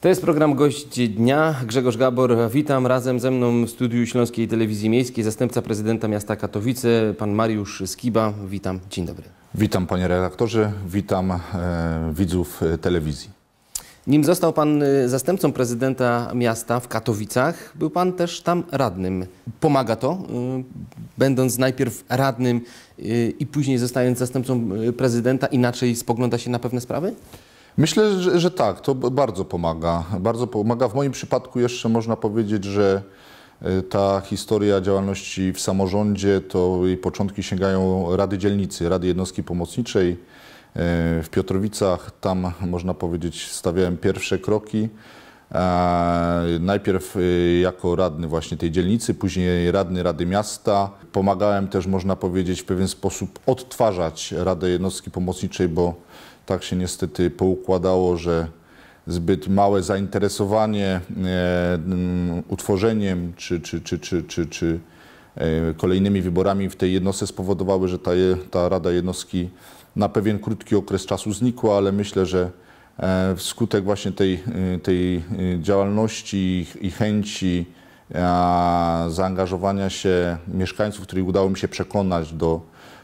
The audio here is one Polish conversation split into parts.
To jest program Gość Dnia. Grzegorz Gabor, witam. Razem ze mną w studiu Śląskiej Telewizji Miejskiej zastępca prezydenta miasta Katowice, pan Mariusz Skiba. Witam, dzień dobry. Witam panie redaktorze, witam e, widzów e, telewizji. Nim został pan e, zastępcą prezydenta miasta w Katowicach, był pan też tam radnym. Pomaga to, e, będąc najpierw radnym i później zostając zastępcą prezydenta, inaczej spogląda się na pewne sprawy? Myślę, że, że tak, to bardzo pomaga. Bardzo pomaga. W moim przypadku jeszcze można powiedzieć, że e, ta historia działalności w samorządzie, to jej początki sięgają Rady Dzielnicy, Rady Jednostki Pomocniczej. E, w Piotrowicach tam, można powiedzieć, stawiałem pierwsze kroki. E, najpierw jako radny właśnie tej dzielnicy, później radny Rady Miasta. Pomagałem też, można powiedzieć, w pewien sposób odtwarzać Radę Jednostki Pomocniczej, bo tak się niestety poukładało, że zbyt małe zainteresowanie e, mm, utworzeniem czy, czy, czy, czy, czy, czy e, kolejnymi wyborami w tej jednostce spowodowały, że ta, ta Rada Jednostki na pewien krótki okres czasu znikła, ale myślę, że e, wskutek właśnie tej, tej działalności i chęci zaangażowania się mieszkańców, których udało mi się przekonać do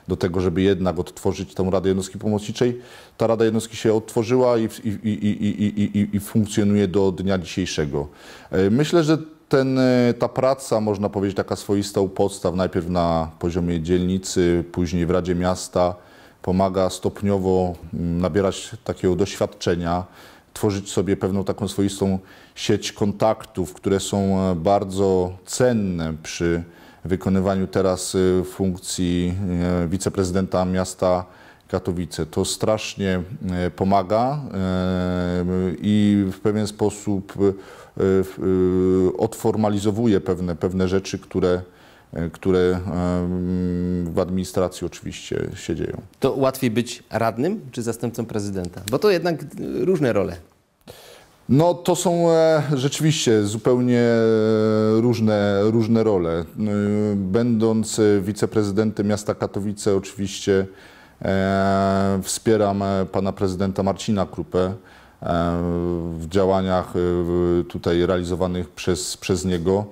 do tego, żeby jednak odtworzyć tą Radę Jednostki Pomocniczej. Ta Rada Jednostki się odtworzyła i, i, i, i funkcjonuje do dnia dzisiejszego. E, myślę, że ten, e, ta praca, można powiedzieć, taka swoista u podstaw, najpierw na poziomie dzielnicy, później w Radzie Miasta, pomaga stopniowo mm, nabierać takiego doświadczenia, tworzyć sobie pewną taką swoistą sieć kontaktów, które są e, bardzo cenne przy wykonywaniu teraz y, funkcji y, wiceprezydenta miasta Katowice. To strasznie y, pomaga i w pewien sposób odformalizowuje pewne, pewne rzeczy, które które mm, w administracji oczywiście się dzieją. To łatwiej być radnym czy zastępcą prezydenta? Bo to jednak różne role. No to są e, rzeczywiście zupełnie e, różne, różne role. E, będąc wiceprezydentem miasta Katowice oczywiście wspieram pana prezydenta Marcina Krupę w działaniach tutaj realizowanych przez, przez niego.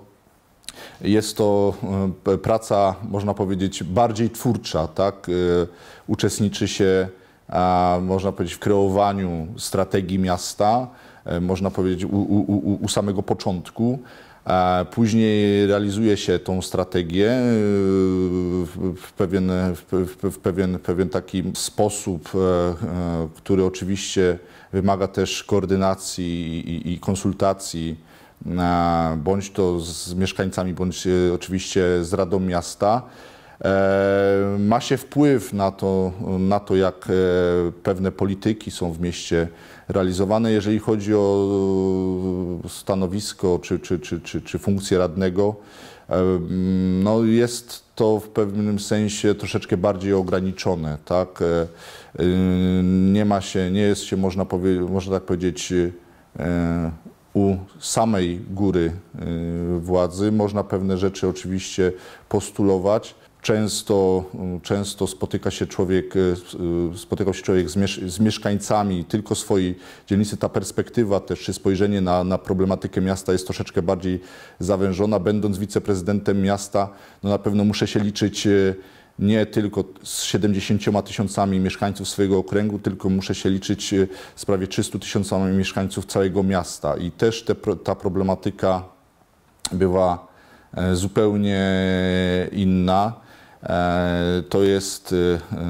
Jest to praca, można powiedzieć, bardziej twórcza, tak? Uczestniczy się, można powiedzieć, w kreowaniu strategii miasta. E, można powiedzieć, u, u, u samego początku. A później realizuje się tą strategię e, w pewien, w, pewien, pewien taki sposób, e, który oczywiście wymaga też koordynacji i, i konsultacji, bądź to z mieszkańcami, bądź oczywiście z Radą Miasta. Ma się wpływ na to, na to, jak pewne polityki są w mieście realizowane. Jeżeli chodzi o e, stanowisko czy, czy, czy, czy, czy funkcję radnego, e, mm, no jest to w pewnym sensie troszeczkę bardziej ograniczone, tak? E, nie ma się, nie jest się, można, powie, można tak powiedzieć, u samej góry władzy. Można pewne rzeczy oczywiście postulować, Często, mm, często spotyka się człowiek, e, e, spotykał się człowiek z, miesz z mieszkańcami tylko swojej dzielnicy. Ta perspektywa też, czy spojrzenie na, na problematykę miasta jest troszeczkę bardziej zawężona. Będąc wiceprezydentem miasta, no na pewno muszę się liczyć e, nie tylko z 70 tysiącami mieszkańców swojego okręgu, tylko muszę się liczyć z prawie 300 tysiącami mieszkańców całego miasta. I też te, ta problematyka była zupełnie inna. E, to jest, e, e,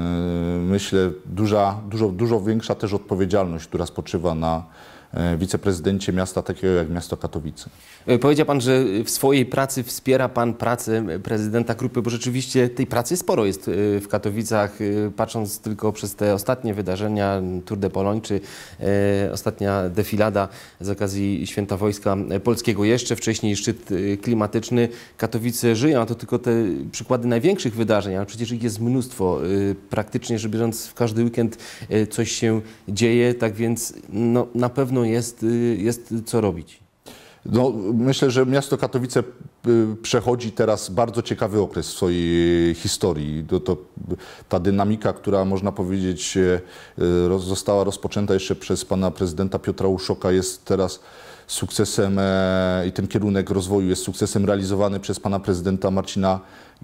myślę, duża, dużo, dużo większa też odpowiedzialność, która spoczywa na, E, wiceprezydencie miasta takiego jak miasto Katowice. E, powiedział Pan, że w swojej pracy wspiera Pan pracę prezydenta grupy, bo rzeczywiście tej pracy sporo jest e, w Katowicach, patrząc tylko przez te ostatnie wydarzenia, Tour de Poloń czy ostatnia defilada z okazji Święta Wojska Polskiego, jeszcze wcześniej szczyt klimatyczny. Katowice żyją, a to tylko te przykłady największych wydarzeń, ale przecież ich jest mnóstwo. Praktycznie rzecz biorąc w każdy weekend coś się dzieje, tak więc no, na pewno jest, y, jest co robić. No, myślę, że miasto Katowice y, przechodzi teraz bardzo ciekawy okres w swojej historii. To, to, ta dynamika, która można powiedzieć y, została rozpoczęta jeszcze przez pana prezydenta Piotra Uszoka jest teraz sukcesem e, i ten kierunek rozwoju jest sukcesem realizowany przez pana prezydenta Marcina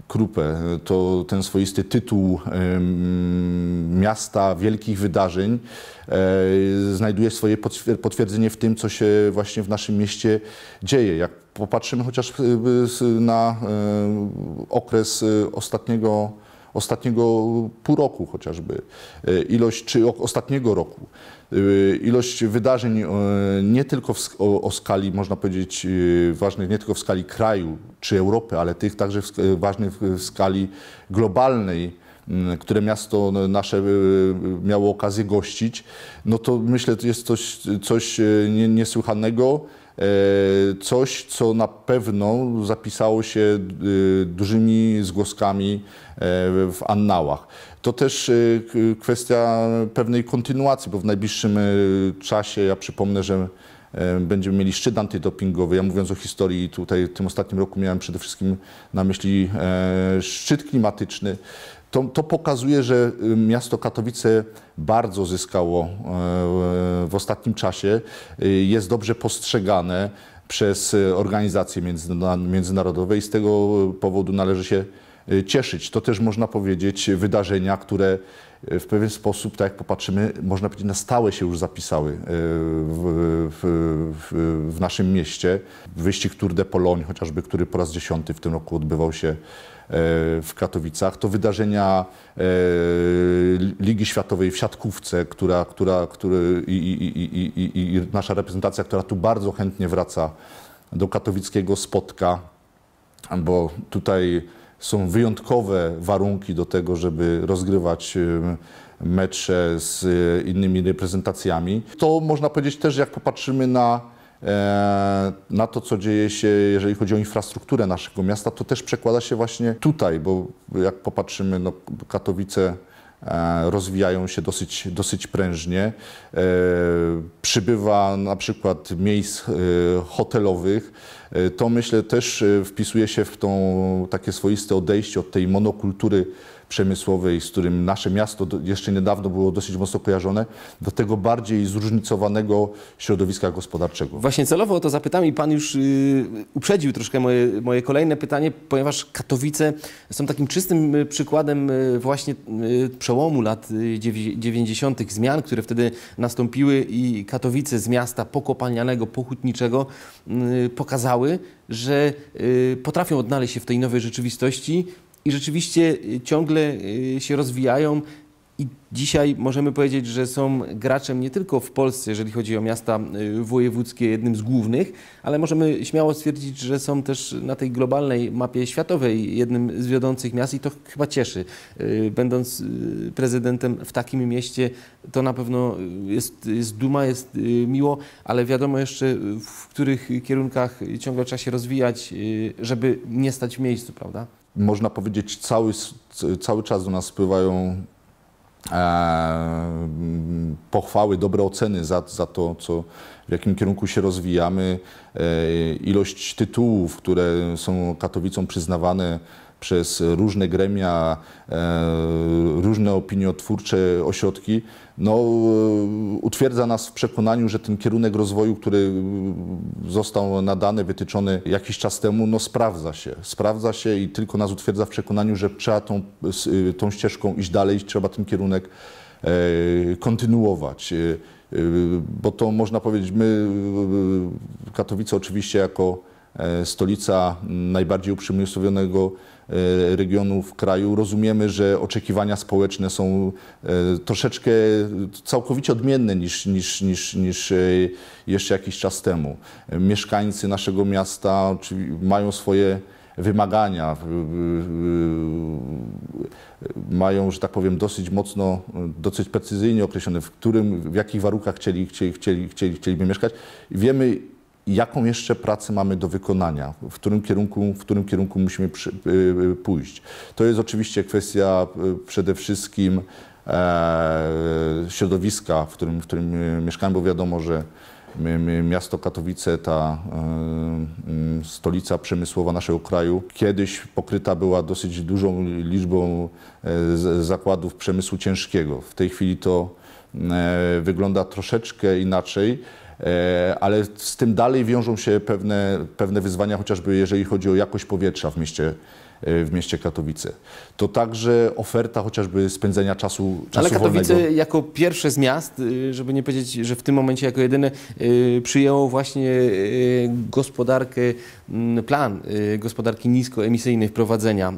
Krupę. To ten swoisty tytuł miasta wielkich wydarzeń e, znajduje swoje potwierdzenie w tym, co się właśnie w naszym mieście dzieje. Jak popatrzymy chociaż e, na e, okres ostatniego ostatniego pół roku chociażby, ilość, czy ostatniego roku. Y, ilość wydarzeń y, nie tylko w, o, skali, można powiedzieć, y, ważnych nie tylko w skali kraju czy Europy, ale tych także ważnych w skali globalnej, mm, które miasto nasze miało okazję gościć, no to myślę, to jest coś, coś niesłychanego, e, coś, co na pewno zapisało się dużymi zgłoskami e, w annałach. To też y, kwestia pewnej kontynuacji, bo w najbliższym y, czasie, ja przypomnę, że y, będziemy mieli szczyt antydopingowy. Ja mówiąc o historii, tutaj w tym ostatnim roku miałem przede wszystkim na myśli e, szczyt klimatyczny. To, to, pokazuje, że miasto Katowice bardzo zyskało e, w ostatnim czasie, jest dobrze postrzegane przez organizacje międzynarodowe i z tego powodu należy się Y, cieszyć. To też można powiedzieć y, wydarzenia, które y, w pewien sposób, tak jak popatrzymy, można powiedzieć, na stałe się już zapisały w, w, w naszym mieście. Wyścig Tour de Pologne, chociażby, który po raz dziesiąty w tym roku odbywał się e, w Katowicach, to wydarzenia e, Ligi Światowej w siatkówce, która, która, który, i, i, i, i nasza reprezentacja, która tu bardzo chętnie wraca do katowickiego spotka, bo tutaj są wyjątkowe warunki do tego, żeby rozgrywać mecze z e, innymi reprezentacjami. To można powiedzieć też, jak popatrzymy na, e, na to, co dzieje się, jeżeli chodzi o infrastrukturę naszego miasta, to też przekłada się właśnie tutaj, bo jak popatrzymy, no, Katowice E, rozwijają się dosyć, dosyć prężnie. E, przybywa na przykład miejsc e, hotelowych. To myślę też wpisuje się w tą takie swoiste odejście od tej monokultury przemysłowej, z którym nasze miasto jeszcze niedawno było dosyć mocno kojarzone, do tego bardziej zróżnicowanego środowiska gospodarczego. Właśnie celowo o to zapytam i pan już yy, uprzedził troszkę moje, moje kolejne pytanie, ponieważ Katowice są takim czystym y, przykładem y, właśnie y, przełomu lat 90. zmian, które wtedy nastąpiły i Katowice z miasta pokopalnianego, pochutniczego pokazały, że potrafią odnaleźć się w tej nowej rzeczywistości, i rzeczywiście y, ciągle y, się rozwijają. I dzisiaj możemy powiedzieć, że są graczem nie tylko w Polsce, jeżeli chodzi o miasta y, wojewódzkie, jednym z głównych, ale możemy śmiało stwierdzić, że są też na tej globalnej mapie światowej jednym z wiodących miast i to chyba cieszy. Będąc prezydentem w takim mieście, to na pewno jest, jest duma, jest miło, ale wiadomo jeszcze, w których kierunkach ciągle trzeba się rozwijać, żeby nie stać w miejscu, prawda? można powiedzieć, cały, cały czas do nas spływają e, pochwały, dobre oceny za, za to, co, w jakim kierunku się rozwijamy. E, ilość tytułów, które są Katowicą przyznawane, przez różne gremia, e, różne opiniotwórcze ośrodki, no, e, utwierdza nas w przekonaniu, że ten kierunek rozwoju, który został nadany, wytyczony jakiś czas temu, no, sprawdza się. Sprawdza się i tylko nas utwierdza w przekonaniu, że trzeba tą, y, tą ścieżką iść dalej, trzeba ten kierunek e, kontynuować. Bo to można powiedzieć, my, Katowice oczywiście jako E, stolica najbardziej uprzemysłowionego e, regionu w kraju, rozumiemy, że oczekiwania społeczne są e, troszeczkę całkowicie odmienne niż, niż, niż, niż jeszcze jakiś czas temu. Mieszkańcy naszego miasta mają swoje wymagania, mają, że tak powiem, dosyć mocno, dosyć precyzyjnie określone, w którym, w jakich warunkach chcieli, chcieli, chcieli, chcieliby mieszkać. Wiemy, jaką jeszcze pracę mamy do wykonania, w którym kierunku, w którym kierunku musimy przy, y, y, pójść. To jest oczywiście kwestia y, przede wszystkim e, środowiska, w którym, w którym mieszkamy, bo wiadomo, że miasto Katowice, ta stolica przemysłowa naszego kraju, kiedyś pokryta była dosyć dużą liczbą e, zakładów przemysłu ciężkiego. W tej chwili to e, wygląda troszeczkę inaczej. E, ale z tym dalej wiążą się pewne, pewne wyzwania, chociażby jeżeli chodzi o jakość powietrza w mieście e, w mieście Katowice. To także oferta chociażby spędzenia czasu, czasu Ale Katowice wolnego. jako pierwsze z miast, y, żeby nie powiedzieć, że w tym momencie jako jedyne y, przyjęło właśnie y, gospodarkę, mm, plan gospodarki niskoemisyjnej wprowadzenia.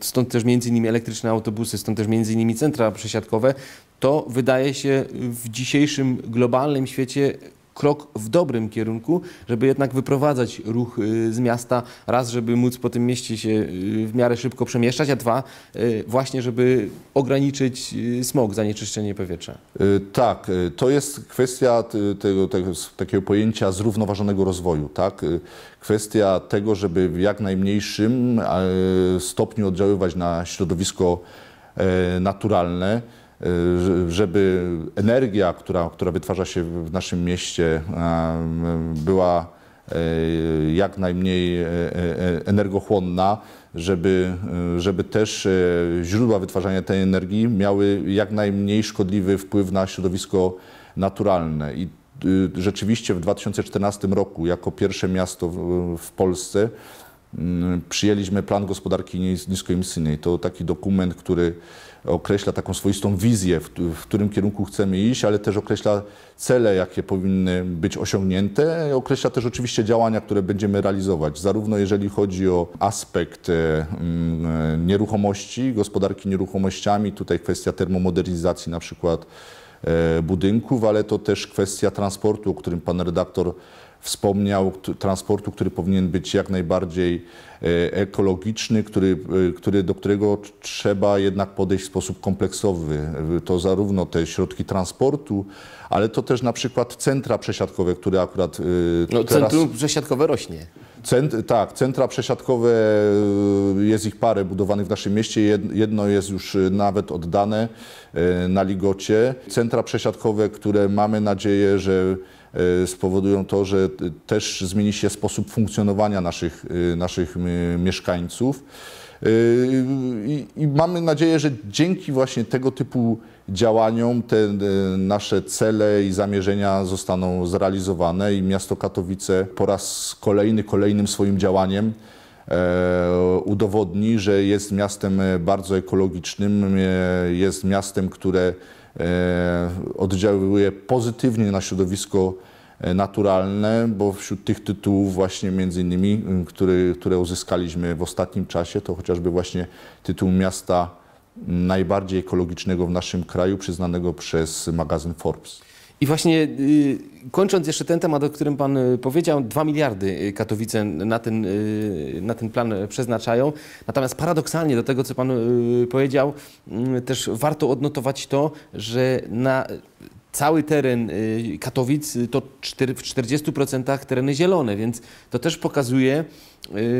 Stąd też między innymi elektryczne autobusy, stąd też między innymi centra przesiadkowe. To wydaje się w dzisiejszym globalnym świecie krok w dobrym kierunku, żeby jednak wyprowadzać ruch y, z miasta. Raz, żeby móc po tym mieście się y, w miarę szybko przemieszczać, a dwa, y, właśnie, żeby ograniczyć smog, zanieczyszczenie powietrza. Tak, to jest kwestia tego, tego, takiego pojęcia zrównoważonego rozwoju. Tak? Kwestia tego, żeby w jak najmniejszym stopniu oddziaływać na środowisko e, naturalne. Y, żeby energia, która, która wytwarza się w naszym mieście, była y, jak najmniej e, e, e, energochłonna, żeby, y, żeby też źródła wytwarzania tej energii miały jak najmniej szkodliwy wpływ na środowisko naturalne. I rzeczywiście w 2014 roku, jako pierwsze miasto w Polsce, mm, przyjęliśmy plan gospodarki niskoemisyjnej. To taki dokument, który określa taką swoistą wizję, w, w którym kierunku chcemy iść, ale też określa cele, jakie powinny być osiągnięte, określa też oczywiście działania, które będziemy realizować, zarówno jeżeli chodzi o aspekt e, mm, nieruchomości, gospodarki nieruchomościami, tutaj kwestia termomodernizacji na przykład e, budynków, ale to też kwestia transportu, o którym pan redaktor wspomniał, transportu, który powinien być jak najbardziej e, ekologiczny, który, e, który, do którego trzeba jednak podejść w sposób kompleksowy. To zarówno te środki transportu, ale to też na przykład centra przesiadkowe, które akurat. E, no, teraz... Centrum przesiadkowe rośnie. Cent, tak, centra przesiadkowe, y, jest ich parę budowanych w naszym mieście. Jedno jest już y, nawet oddane y, na Ligocie. Centra przesiadkowe, które mamy nadzieję, że spowodują to, że też zmieni się sposób funkcjonowania naszych, naszych mieszkańców. I, I mamy nadzieję, że dzięki właśnie tego typu działaniom te e, nasze cele i zamierzenia zostaną zrealizowane i miasto Katowice po raz kolejny, kolejnym swoim działaniem e, udowodni, że jest miastem e, bardzo ekologicznym, jest miastem, które oddziałuje pozytywnie na środowisko naturalne, bo wśród tych tytułów właśnie między innymi, które uzyskaliśmy w ostatnim czasie, to chociażby właśnie tytuł miasta najbardziej ekologicznego w naszym kraju, przyznanego przez magazyn Forbes. I właśnie y, kończąc jeszcze ten temat, o którym Pan y, powiedział, 2 miliardy y, Katowice na ten, na ten plan przeznaczają. Natomiast paradoksalnie do tego, co Pan powiedział, też warto odnotować to, że na cały teren Katowic to w 40% tereny zielone, więc to też pokazuje,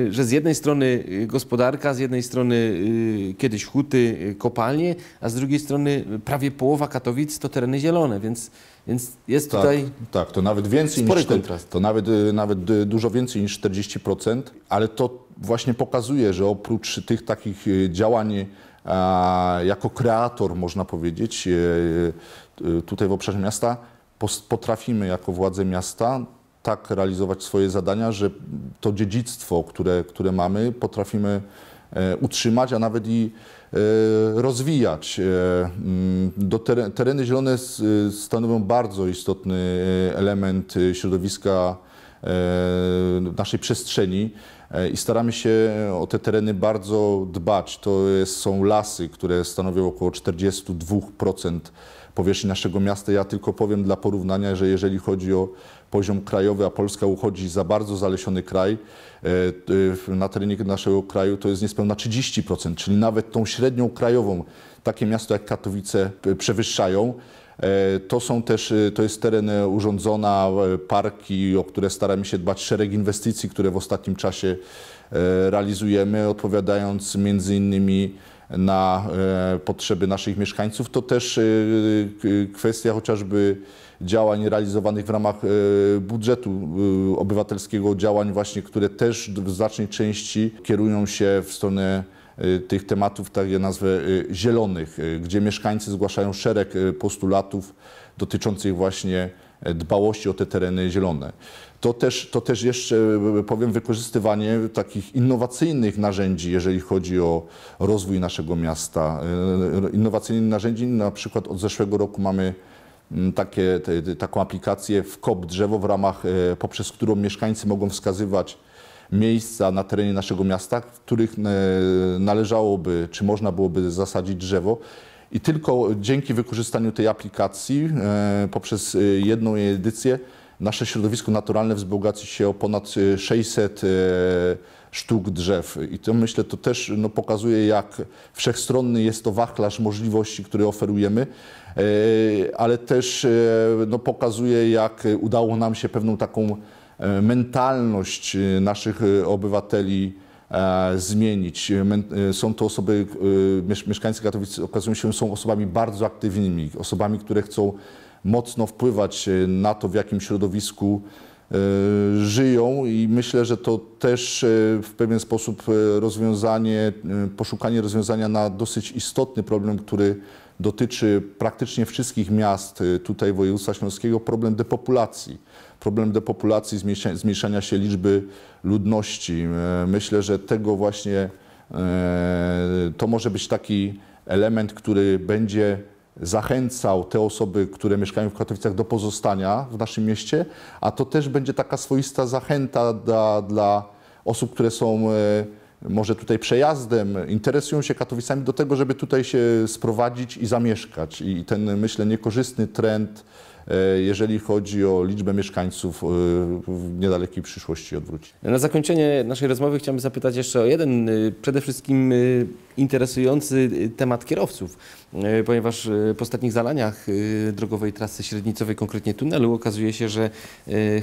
Y, że z jednej strony y, gospodarka, z jednej strony y, kiedyś huty, kopalnie, a z drugiej strony prawie połowa Katowic to tereny zielone, więc, więc jest tak, tutaj Tak, to nawet więcej spory niż kontrast. To nawet, nawet dużo więcej niż 40%, ale to właśnie pokazuje, że oprócz tych takich działań jako kreator, można powiedzieć, tutaj w obszarze miasta, potrafimy jako władze miasta tak realizować swoje zadania, że to dziedzictwo, które, które mamy, potrafimy e, utrzymać, a nawet i e, rozwijać. E, mm, do tereny, tereny zielone stanowią bardzo istotny element środowiska naszej przestrzeni i staramy się o te tereny bardzo dbać. To jest, są lasy, które stanowią około 42% powierzchni naszego miasta. Ja tylko powiem dla porównania, że jeżeli chodzi o poziom krajowy, a Polska uchodzi za bardzo zalesiony kraj, e, na terenie naszego kraju to jest niespełna 30%, czyli nawet tą średnią krajową takie miasto jak Katowice e, przewyższają. E, to są też, to jest teren urządzona, parki, o które staramy się dbać, szereg inwestycji, które w ostatnim czasie realizujemy, odpowiadając między innymi na potrzeby naszych mieszkańców. To też kwestia chociażby działań realizowanych w ramach e, budżetu e, obywatelskiego, działań właśnie, które też w znacznej części kierują się w stronę e, tych tematów, tak je nazwę, zielonych, gdzie mieszkańcy zgłaszają szereg postulatów dotyczących właśnie dbałości o te tereny zielone. To też, to też jeszcze, powiem, wykorzystywanie takich innowacyjnych narzędzi, jeżeli chodzi o rozwój naszego miasta. Innowacyjnych narzędzi, na przykład od zeszłego roku mamy Mm, takie, te, taką aplikację w kop drzewo w ramach, e, poprzez którą mieszkańcy mogą wskazywać miejsca na terenie naszego miasta, w których e, należałoby, czy można byłoby zasadzić drzewo. I tylko dzięki wykorzystaniu tej aplikacji e, poprzez jedną edycję nasze środowisko naturalne wzbogaci się o ponad 600 sztuk drzew. I to myślę, to też no, pokazuje, jak wszechstronny jest to wachlarz możliwości, który oferujemy, e, ale też e, no, pokazuje, jak udało nam się pewną taką e, mentalność naszych obywateli zmienić. Są to osoby, mieszkańcy Katowic okazują się, są osobami bardzo aktywnymi, osobami, które chcą mocno wpływać na to, w jakim środowisku E, żyją i myślę, że to też e, w pewien sposób e, rozwiązanie, poszukanie rozwiązania na dosyć istotny problem, który dotyczy praktycznie wszystkich miast tutaj województwa śląskiego, problem depopulacji. Problem depopulacji, zmniejszania się liczby ludności. Myślę, że tego właśnie to może być taki element, który będzie zachęcał te osoby, które mieszkają w Katowicach do pozostania w naszym mieście, a to też będzie taka swoista zachęta dla, dla osób, które są e, może tutaj przejazdem, interesują się Katowicami do tego, żeby tutaj się sprowadzić i zamieszkać. I ten, myślę, niekorzystny trend E, jeżeli chodzi o liczbę mieszkańców e, w niedalekiej przyszłości odwróci. Na zakończenie naszej rozmowy chciałbym zapytać jeszcze o jeden e, przede wszystkim interesujący temat kierowców, ponieważ po ostatnich zalaniach drogowej trasy średnicowej, konkretnie tunelu, okazuje się, że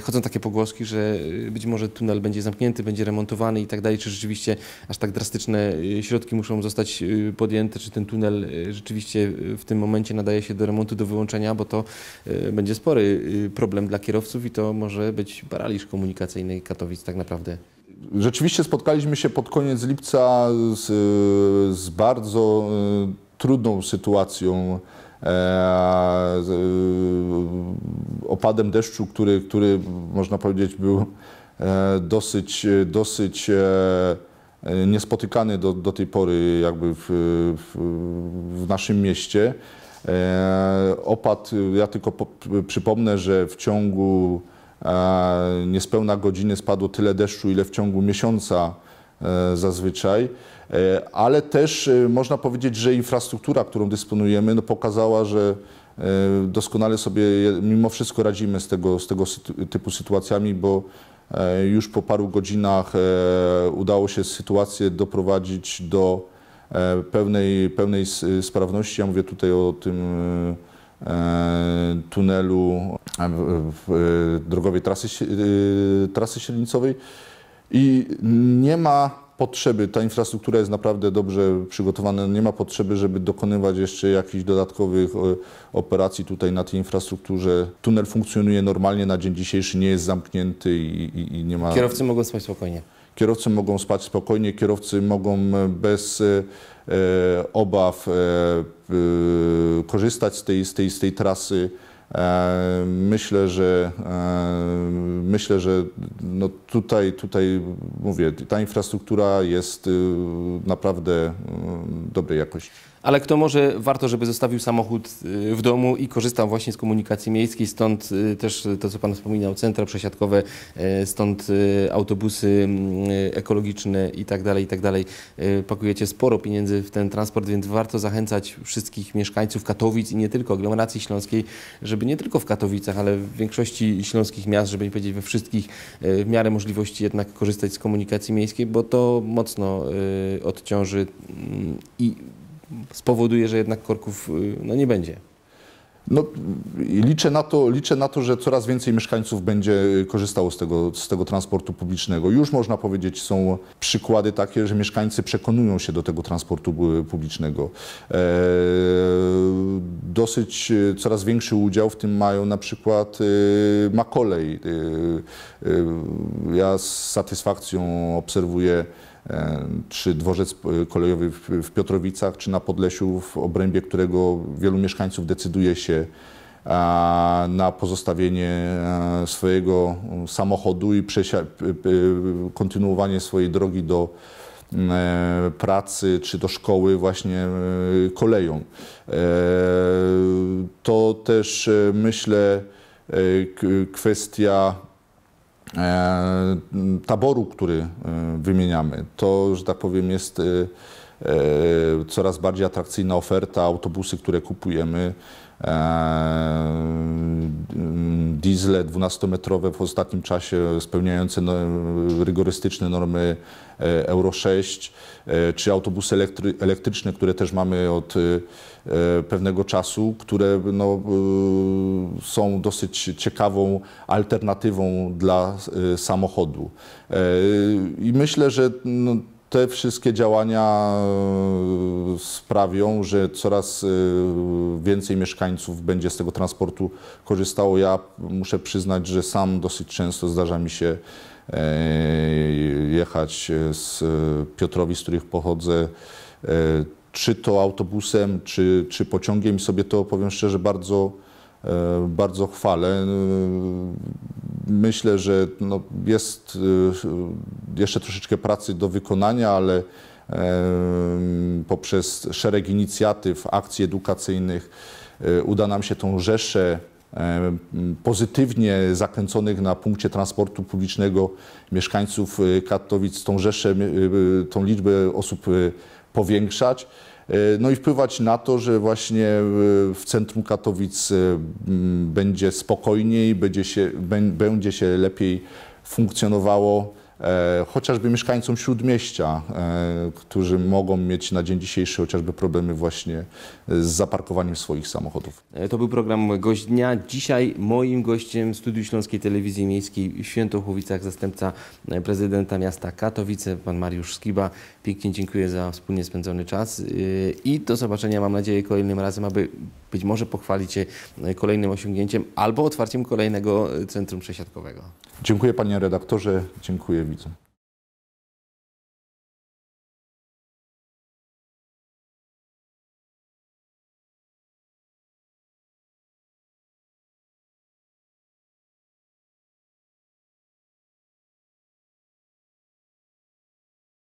chodzą takie pogłoski, że być może tunel będzie zamknięty, będzie remontowany i tak dalej. Czy rzeczywiście aż tak drastyczne środki muszą zostać podjęte? Czy ten tunel rzeczywiście w tym momencie nadaje się do remontu, do wyłączenia? Bo to będzie spory y, problem dla kierowców i to może być paraliż komunikacyjny Katowic tak naprawdę. Rzeczywiście spotkaliśmy się pod koniec lipca z, y, z bardzo y, trudną sytuacją e, opadem deszczu, który, który można powiedzieć był e, dosyć, dosyć e, E, niespotykany do, do tej pory jakby w, w, w naszym mieście. E, opad, ja tylko po, przypomnę, że w ciągu e, niespełna godziny spadło tyle deszczu, ile w ciągu miesiąca zazwyczaj, ale też można powiedzieć, że infrastruktura, którą dysponujemy, no pokazała, że doskonale sobie mimo wszystko radzimy z tego, z tego typu sytuacjami, bo E, już po paru godzinach e, udało się sytuację doprowadzić do e, pełnej, pełnej sprawności. Ja mówię tutaj o tym tunelu drogowej trasy, trasy średnicowej i nie ma potrzeby, ta infrastruktura jest naprawdę dobrze przygotowana, nie ma potrzeby, żeby dokonywać jeszcze jakichś dodatkowych e, operacji tutaj na tej infrastrukturze. Tunel funkcjonuje normalnie na dzień dzisiejszy, nie jest zamknięty i, i, i nie ma... Kierowcy mogą spać spokojnie. Kierowcy mogą spać spokojnie, kierowcy mogą e, bez e, obaw korzystać z tej, z tej, z tej trasy. E, myślę, że e, myślę, że no tutaj, tutaj mówię, ta infrastruktura jest y, naprawdę y, dobrej jakości ale kto może, warto, żeby zostawił samochód y, w domu i korzystał właśnie z komunikacji miejskiej, stąd y, też to, co Pan wspominał, centra przesiadkowe, y, stąd autobusy mm, ekologiczne i tak dalej, i tak dalej. Pakujecie sporo pieniędzy w ten transport, więc warto zachęcać wszystkich mieszkańców Katowic i nie tylko aglomeracji śląskiej, żeby nie tylko w Katowicach, ale w większości śląskich miast, żeby nie powiedzieć we wszystkich, w miarę możliwości jednak korzystać z komunikacji miejskiej, bo to mocno odciąży mm, i spowoduje, że jednak korków y, no, nie będzie. No, liczę, na to, liczę na to, że coraz więcej mieszkańców będzie korzystało z tego, z tego transportu publicznego. Już można powiedzieć, są przykłady takie, że mieszkańcy przekonują się do tego transportu y, publicznego. E, dosyć y, coraz większy udział w tym mają na przykład e, E, e, ja z satysfakcją obserwuję E, czy dworzec kolejowy w Piotrowicach, czy na Podlesiu, w obrębie którego wielu mieszkańców decyduje się na pozostawienie e, swojego samochodu i kontynuowanie swojej drogi do e, pracy czy do szkoły właśnie koleją. To też myślę kwestia E, taboru, który e, wymieniamy. To, że tak powiem, jest e, coraz bardziej atrakcyjna oferta, autobusy, które kupujemy, diesle 12-metrowe w ostatnim czasie spełniające no, rygorystyczne normy e, Euro 6, e, czy autobusy elektry, elektryczne, które też mamy od e, pewnego czasu, które no, są dosyć ciekawą alternatywą dla samochodu. I myślę, że no, te wszystkie działania e, sprawią, że coraz e, więcej mieszkańców będzie z tego transportu korzystało. Ja muszę przyznać, że sam dosyć często zdarza mi się e, jechać z Piotrowi, z których pochodzę, czy to autobusem, czy, czy pociągiem i sobie to, powiem szczerze, bardzo, bardzo chwalę. Myślę, że no jest y, jeszcze troszeczkę pracy do wykonania, ale poprzez szereg inicjatyw, akcji edukacyjnych y, uda nam się tą rzeszę pozytywnie zakręconych na punkcie transportu publicznego mieszkańców y, Katowic, tą rzeszę, tą liczbę osób powiększać. E, no i wpływać na to, że właśnie e, w centrum Katowic e, będzie spokojniej, będzie się, będzie się lepiej funkcjonowało. E, chociażby mieszkańcom Śródmieścia, e, którzy mogą mieć na dzień dzisiejszy chociażby problemy właśnie z zaparkowaniem swoich samochodów. E, to był program Gość Dnia. Dzisiaj moim gościem w Studiu Śląskiej Telewizji Miejskiej w Świętochowicach zastępca prezydenta miasta Katowice, pan Mariusz Skiba. Pięknie dziękuję za wspólnie spędzony czas i do zobaczenia mam nadzieję kolejnym razem, aby być może pochwalić się kolejnym osiągnięciem albo otwarciem kolejnego centrum przesiadkowego. Dziękuję panie redaktorze, dziękuję widzom.